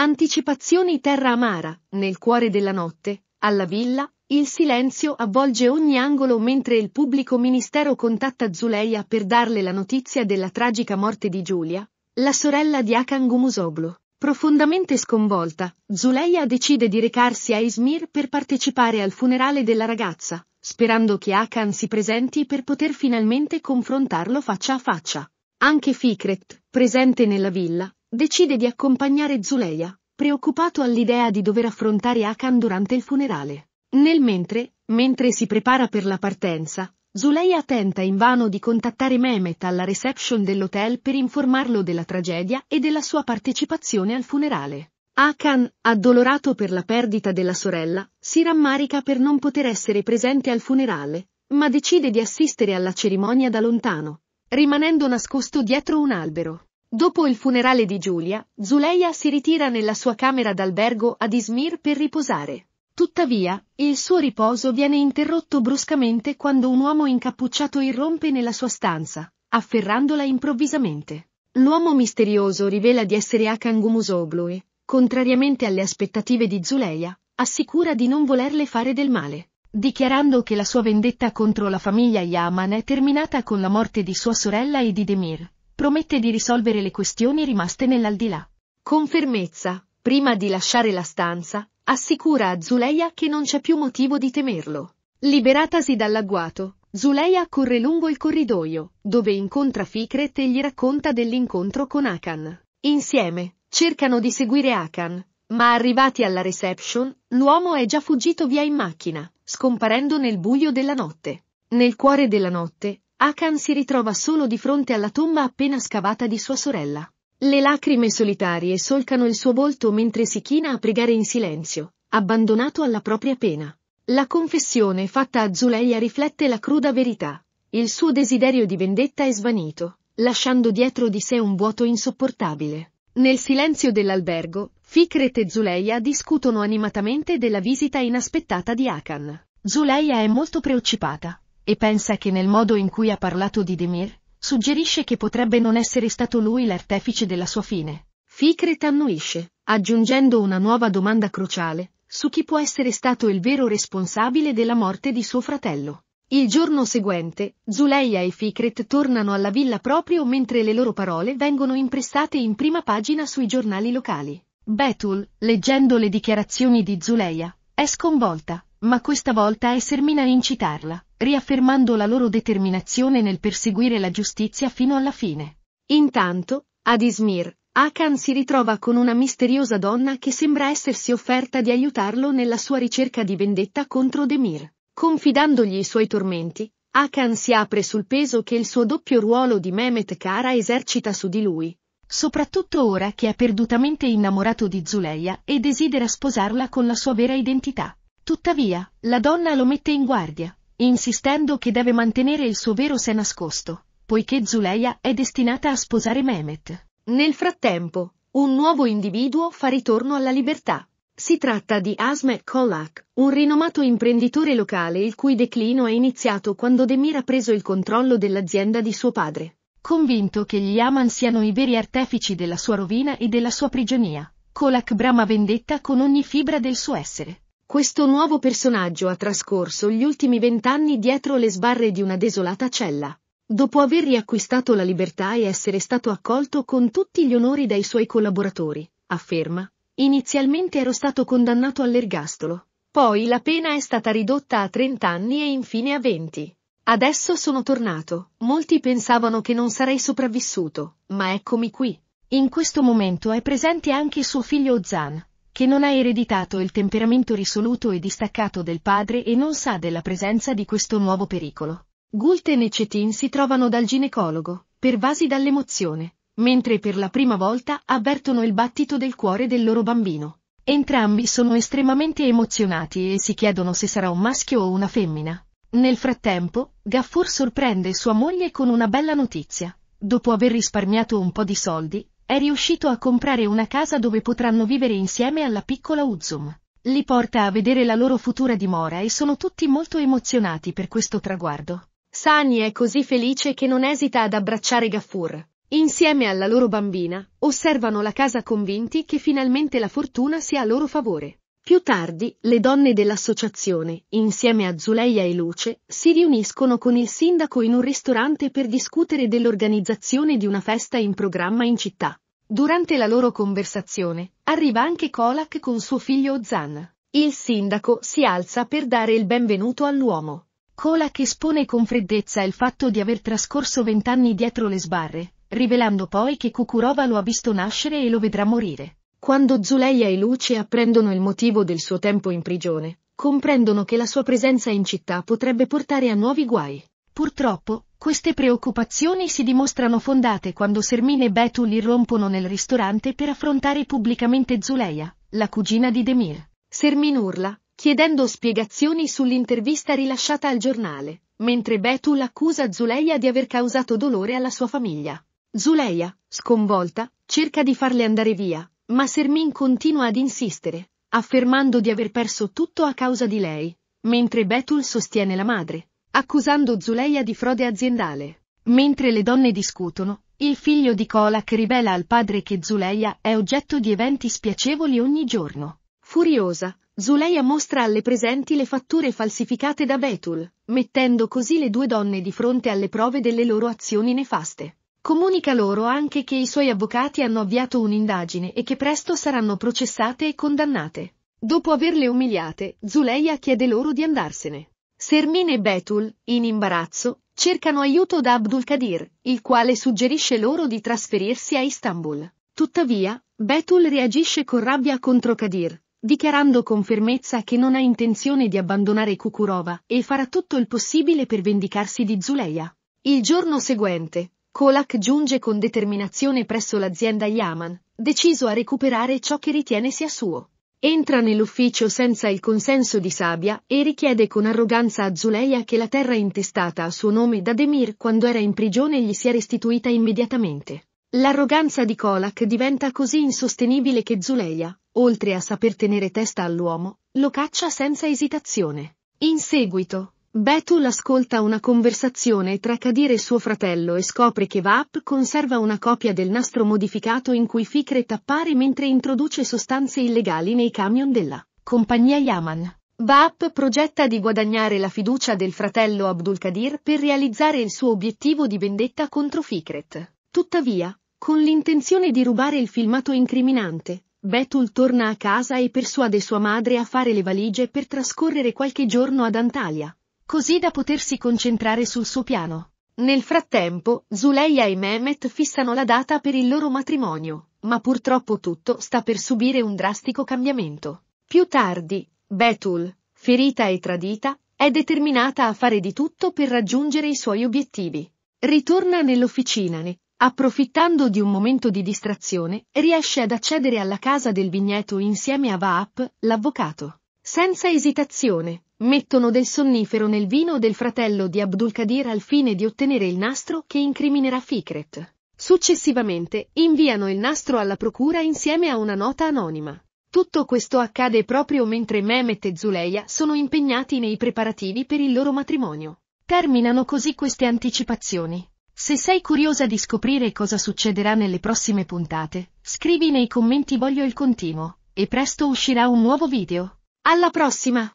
Anticipazioni Terra Amara, nel cuore della notte, alla villa, il silenzio avvolge ogni angolo mentre il pubblico ministero contatta Zuleia per darle la notizia della tragica morte di Giulia, la sorella di Akan Gumusoglu. Profondamente sconvolta, Zuleia decide di recarsi a Izmir per partecipare al funerale della ragazza, sperando che Akan si presenti per poter finalmente confrontarlo faccia a faccia. Anche Fikret, presente nella villa, decide di accompagnare Zuleia, preoccupato all'idea di dover affrontare Akan durante il funerale. Nel mentre, mentre si prepara per la partenza, Zuleia tenta invano di contattare Mehmet alla reception dell'hotel per informarlo della tragedia e della sua partecipazione al funerale. Akan, addolorato per la perdita della sorella, si rammarica per non poter essere presente al funerale, ma decide di assistere alla cerimonia da lontano, rimanendo nascosto dietro un albero. Dopo il funerale di Giulia, Zuleia si ritira nella sua camera d'albergo ad Izmir per riposare. Tuttavia, il suo riposo viene interrotto bruscamente quando un uomo incappucciato irrompe nella sua stanza, afferrandola improvvisamente. L'uomo misterioso rivela di essere Akan Gumusoblu e, contrariamente alle aspettative di Zuleia, assicura di non volerle fare del male, dichiarando che la sua vendetta contro la famiglia Yaman è terminata con la morte di sua sorella e di Demir promette di risolvere le questioni rimaste nell'aldilà. Con fermezza, prima di lasciare la stanza, assicura a Zuleia che non c'è più motivo di temerlo. Liberatasi dall'agguato, Zuleia corre lungo il corridoio, dove incontra Fikret e gli racconta dell'incontro con Akan. Insieme, cercano di seguire Akan, ma arrivati alla reception, l'uomo è già fuggito via in macchina, scomparendo nel buio della notte. Nel cuore della notte, Akan si ritrova solo di fronte alla tomba appena scavata di sua sorella. Le lacrime solitarie solcano il suo volto mentre si china a pregare in silenzio, abbandonato alla propria pena. La confessione fatta a Zuleia riflette la cruda verità. Il suo desiderio di vendetta è svanito, lasciando dietro di sé un vuoto insopportabile. Nel silenzio dell'albergo, Fikret e Zuleia discutono animatamente della visita inaspettata di Akan. Zuleia è molto preoccupata e pensa che nel modo in cui ha parlato di Demir, suggerisce che potrebbe non essere stato lui l'artefice della sua fine. Fikret annuisce, aggiungendo una nuova domanda cruciale, su chi può essere stato il vero responsabile della morte di suo fratello. Il giorno seguente, Zuleia e Fikret tornano alla villa proprio mentre le loro parole vengono impressate in prima pagina sui giornali locali. Betul, leggendo le dichiarazioni di Zuleia, è sconvolta, ma questa volta è Sermina a incitarla, riaffermando la loro determinazione nel perseguire la giustizia fino alla fine. Intanto, ad Ismir, Akan si ritrova con una misteriosa donna che sembra essersi offerta di aiutarlo nella sua ricerca di vendetta contro Demir. Confidandogli i suoi tormenti, Akan si apre sul peso che il suo doppio ruolo di Mehmet Kara esercita su di lui, soprattutto ora che è perdutamente innamorato di Zuleia e desidera sposarla con la sua vera identità. Tuttavia, la donna lo mette in guardia, insistendo che deve mantenere il suo vero sé nascosto, poiché Zuleia è destinata a sposare Mehmet. Nel frattempo, un nuovo individuo fa ritorno alla libertà. Si tratta di Asme Kolak, un rinomato imprenditore locale il cui declino è iniziato quando Demir ha preso il controllo dell'azienda di suo padre. Convinto che gli Yaman siano i veri artefici della sua rovina e della sua prigionia, Kolak brama vendetta con ogni fibra del suo essere questo nuovo personaggio ha trascorso gli ultimi vent'anni dietro le sbarre di una desolata cella. Dopo aver riacquistato la libertà e essere stato accolto con tutti gli onori dai suoi collaboratori, afferma, inizialmente ero stato condannato all'ergastolo, poi la pena è stata ridotta a 30 anni e infine a 20. Adesso sono tornato, molti pensavano che non sarei sopravvissuto, ma eccomi qui. In questo momento è presente anche suo figlio Zan, che non ha ereditato il temperamento risoluto e distaccato del padre e non sa della presenza di questo nuovo pericolo. Gulten e Cetin si trovano dal ginecologo, pervasi dall'emozione, mentre per la prima volta avvertono il battito del cuore del loro bambino. Entrambi sono estremamente emozionati e si chiedono se sarà un maschio o una femmina. Nel frattempo, Gaffur sorprende sua moglie con una bella notizia. Dopo aver risparmiato un po' di soldi, è riuscito a comprare una casa dove potranno vivere insieme alla piccola Uzum. Li porta a vedere la loro futura dimora e sono tutti molto emozionati per questo traguardo. Sani è così felice che non esita ad abbracciare Gaffur. Insieme alla loro bambina, osservano la casa convinti che finalmente la fortuna sia a loro favore. Più tardi, le donne dell'associazione, insieme a Zuleia e Luce, si riuniscono con il sindaco in un ristorante per discutere dell'organizzazione di una festa in programma in città. Durante la loro conversazione, arriva anche Kolak con suo figlio Zan. Il sindaco si alza per dare il benvenuto all'uomo. Kolak espone con freddezza il fatto di aver trascorso vent'anni dietro le sbarre, rivelando poi che Kukurova lo ha visto nascere e lo vedrà morire. Quando Zuleia e Luce apprendono il motivo del suo tempo in prigione, comprendono che la sua presenza in città potrebbe portare a nuovi guai. Purtroppo, queste preoccupazioni si dimostrano fondate quando Sermine e Betul irrompono nel ristorante per affrontare pubblicamente Zuleia, la cugina di Demir. Sermin urla, chiedendo spiegazioni sull'intervista rilasciata al giornale, mentre Betul accusa Zuleia di aver causato dolore alla sua famiglia. Zuleia, sconvolta, cerca di farle andare via, ma Sermin continua ad insistere, affermando di aver perso tutto a causa di lei, mentre Betul sostiene la madre, accusando Zuleia di frode aziendale. Mentre le donne discutono, il figlio di Kolak rivela al padre che Zuleia è oggetto di eventi spiacevoli ogni giorno. Furiosa, Zuleia mostra alle presenti le fatture falsificate da Betul, mettendo così le due donne di fronte alle prove delle loro azioni nefaste. Comunica loro anche che i suoi avvocati hanno avviato un'indagine e che presto saranno processate e condannate. Dopo averle umiliate, Zuleia chiede loro di andarsene. Sermin e Betul, in imbarazzo, cercano aiuto da Abdul Kadir, il quale suggerisce loro di trasferirsi a Istanbul. Tuttavia, Betul reagisce con rabbia contro Kadir, dichiarando con fermezza che non ha intenzione di abbandonare Kukurova e farà tutto il possibile per vendicarsi di Zuleia. Il giorno seguente, Kolak giunge con determinazione presso l'azienda Yaman, deciso a recuperare ciò che ritiene sia suo. Entra nell'ufficio senza il consenso di Sabia e richiede con arroganza a Zuleia che la terra intestata a suo nome da Demir quando era in prigione gli sia restituita immediatamente. L'arroganza di Kolak diventa così insostenibile che Zuleia, oltre a saper tenere testa all'uomo, lo caccia senza esitazione. In seguito, Betul ascolta una conversazione tra Kadir e suo fratello e scopre che Vap conserva una copia del nastro modificato in cui Fikret appare mentre introduce sostanze illegali nei camion della compagnia Yaman. Baap progetta di guadagnare la fiducia del fratello Abdul Kadir per realizzare il suo obiettivo di vendetta contro Fikret. Tuttavia, con l'intenzione di rubare il filmato incriminante, Betul torna a casa e persuade sua madre a fare le valigie per trascorrere qualche giorno ad Antalya, così da potersi concentrare sul suo piano. Nel frattempo, Zuleia e Mehmet fissano la data per il loro matrimonio, ma purtroppo tutto sta per subire un drastico cambiamento. Più tardi, Betul, ferita e tradita, è determinata a fare di tutto per raggiungere i suoi obiettivi. Ritorna nell'officina e, approfittando di un momento di distrazione, riesce ad accedere alla casa del vigneto insieme a Vaap, l'avvocato. Senza esitazione, Mettono del sonnifero nel vino del fratello di Abdulkadir al fine di ottenere il nastro che incriminerà Fikret. Successivamente, inviano il nastro alla procura insieme a una nota anonima. Tutto questo accade proprio mentre Mehmet e Zuleia sono impegnati nei preparativi per il loro matrimonio. Terminano così queste anticipazioni. Se sei curiosa di scoprire cosa succederà nelle prossime puntate, scrivi nei commenti voglio il continuo, e presto uscirà un nuovo video. Alla prossima!